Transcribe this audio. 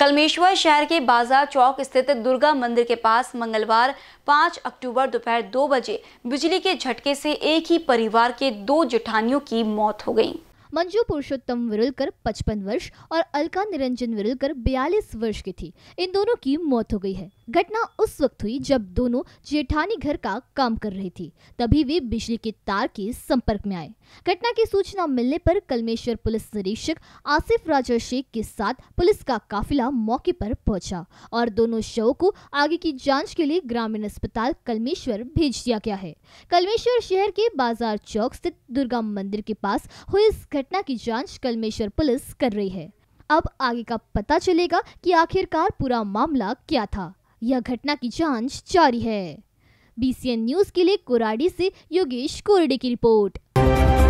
कलमेश्वर शहर के बाजार चौक स्थित दुर्गा मंदिर के पास मंगलवार 5 अक्टूबर दोपहर 2 बजे बिजली के झटके से एक ही परिवार के दो जेठानियों की मौत हो गई मंजू पुरुषोत्तम विरुलकर 55 वर्ष और अलका निरंजन विरुलकर 42 वर्ष की थी इन दोनों की मौत हो गई है घटना उस वक्त हुई जब दोनों जेठानी घर का काम कर रही थी तभी वे बिजली के तार के संपर्क में आए घटना की सूचना मिलने पर कलमेश्वर पुलिस निरीक्षक आसिफ राजा शेख के साथ पुलिस का काफिला मौके पर पहुंचा और दोनों शवों को आगे की जांच के लिए ग्रामीण अस्पताल कलमेश्वर भेज दिया गया है कलमेश्वर शहर के बाजार चौक स्थित दुर्गा मंदिर के पास हुई इस घटना की जांच कलमेश्वर पुलिस कर रही है अब आगे का पता चलेगा कि आखिरकार पूरा मामला क्या था यह घटना की जांच जारी है बीसीएन न्यूज के लिए कोराडी से योगेश कोरडे की रिपोर्ट